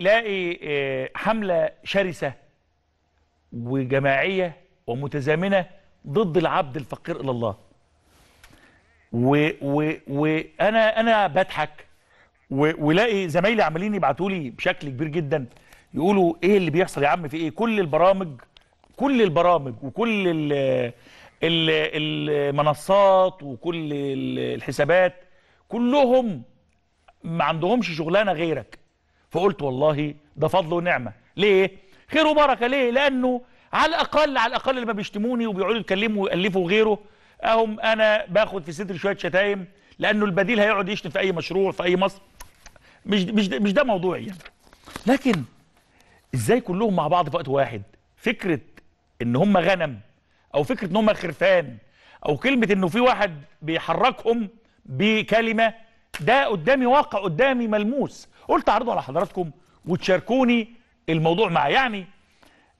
تلاقي آه، حملة شرسة وجماعية ومتزامنة ضد العبد الفقير إلى الله وأنا أنا بضحك ولاقي زمايلي عمالين يبعتوا لي بشكل كبير جدا يقولوا إيه اللي بيحصل يا عم في إيه كل البرامج كل البرامج وكل ال ال المنصات وكل الحسابات كلهم ما عندهمش شغلانه غيرك فقلت والله ده فضل ونعمة ليه خير وبركة ليه لأنه على الأقل على الأقل لما بيشتموني وبيقعدوا يتكلموا ويألفوا وغيره أهم أنا باخد في صدري شوية شتايم لأنه البديل هيقعد يشتم في أي مشروع في أي مصر مش مش ده مش ده موضوعي يعني لكن ازاي كلهم مع بعض في وقت واحد فكره ان هم غنم او فكره ان هم خرفان او كلمه انه في واحد بيحركهم بكلمه ده قدامي واقع قدامي ملموس قلت اعرضه على حضراتكم وتشاركوني الموضوع معاه يعني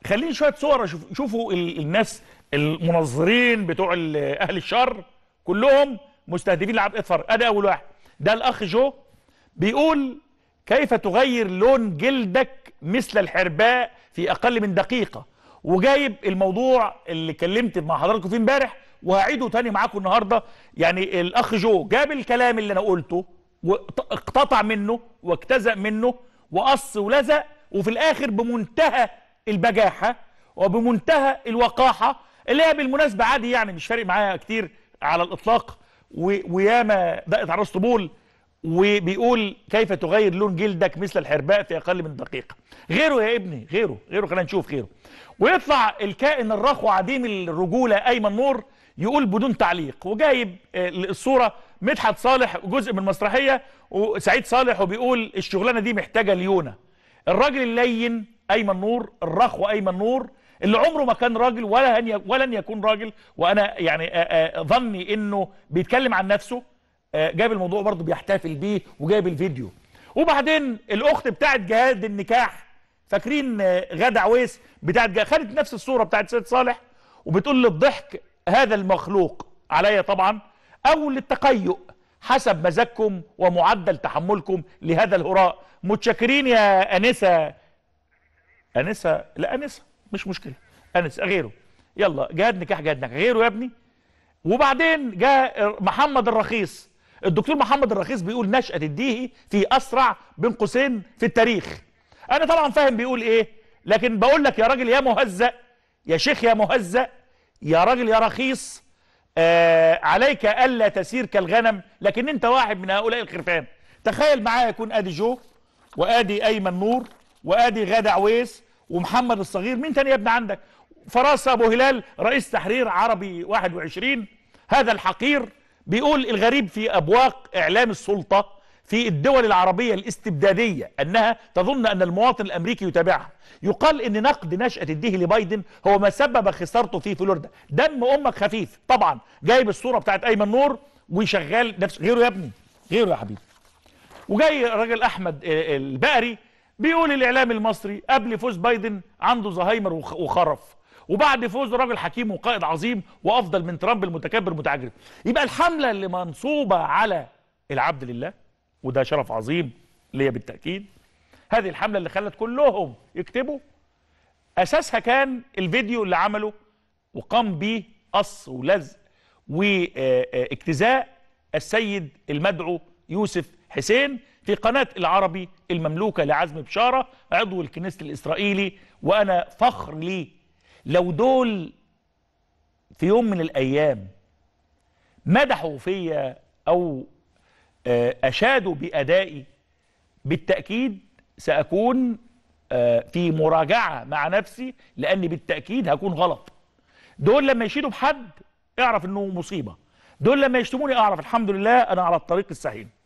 خليني شويه صور أشوف شوفوا الناس المنظرين بتوع اهل الشر كلهم مستهدفين لعب اطفر ادي اول واحد ده الاخ جو بيقول كيف تغير لون جلدك مثل الحرباء في اقل من دقيقه وجايب الموضوع اللي اتكلمت مع حضراتكم فيه امبارح واعيده تاني معاكم النهارده يعني الاخ جو جاب الكلام اللي انا قلته واقتطع منه واجتزأ منه وقص ولزق وفي الاخر بمنتهى البجاحه وبمنتهى الوقاحه اللي هي بالمناسبه عادي يعني مش فارق معايا كتير على الاطلاق وياما دقت على راس طبول وبيقول كيف تغير لون جلدك مثل الحرباء في اقل من دقيقه غيره يا ابني غيره غيره خلينا نشوف غيره ويطلع الكائن الرخو عديم الرجوله ايمن نور يقول بدون تعليق وجايب آه، الصوره مدحت صالح جزء من المسرحيه وسعيد صالح وبيقول الشغلانه دي محتاجه ليونه الراجل اللين ايمن نور الرخو ايمن نور اللي عمره ما كان راجل ولا ولن يكون راجل وانا يعني آه، آه، ظني انه بيتكلم عن نفسه آه، جايب الموضوع برضه بيحتفل بيه وجايب الفيديو وبعدين الاخت بتاعت جهاد النكاح فاكرين آه، غادة عويس بتاعت خدت نفس الصوره بتاعت سيد صالح وبتقول للضحك هذا المخلوق عليا طبعا او للتقيؤ حسب مزاجكم ومعدل تحملكم لهذا الهراء متشكرين يا انسه انسه لا انسه مش مشكله انسه غيره يلا جهاد نكاح جهاد نكاح غيره يا ابني وبعدين جاء محمد الرخيص الدكتور محمد الرخيص بيقول نشأة الديهي في أسرع بين قوسين في التاريخ أنا طبعا فاهم بيقول إيه لكن بقول لك يا راجل يا مهزأ يا شيخ يا مهزأ يا راجل يا رخيص آه عليك ألا تسير كالغنم لكن أنت واحد من هؤلاء الخرفان تخيل معايا يكون أدي جو وأدي أيمن نور وأدي غادة عويس ومحمد الصغير مين تاني يا ابن عندك فراس أبو هلال رئيس تحرير عربي 21 هذا الحقير بيقول الغريب في أبواق إعلام السلطة في الدول العربية الاستبدادية أنها تظن أن المواطن الأمريكي يتابعها يقال أن نقد نشأة الديه لبايدن هو ما سبب خسارته في فلوريدا دم أمك خفيف طبعا جايب الصورة بتاعت أيمن نور وشغال نفس غيره يا ابني غيره يا حبيبي وجاي الراجل أحمد آه، البقري بيقول الإعلام المصري قبل فوز بايدن عنده زهايمر وخرف وبعد فوز راجل حكيم وقائد عظيم وافضل من ترامب المتكبر المتعجرف يبقى الحمله اللي منصوبه على العبد لله وده شرف عظيم ليا بالتاكيد هذه الحمله اللي خلت كلهم يكتبوا اساسها كان الفيديو اللي عمله وقام به قص ولزق واجتزاء السيد المدعو يوسف حسين في قناة العربي المملوكة لعزم بشارة عضو الكنيست الإسرائيلي وأنا فخر لي لو دول في يوم من الأيام مدحوا فيا أو آه، أشادوا بأدائي بالتأكيد سأكون آه، في مراجعة مع نفسي لأني بالتأكيد هكون غلط دول لما يشيدوا بحد اعرف أنه مصيبة دول لما يشتموني اعرف الحمد لله انا على الطريق السهيل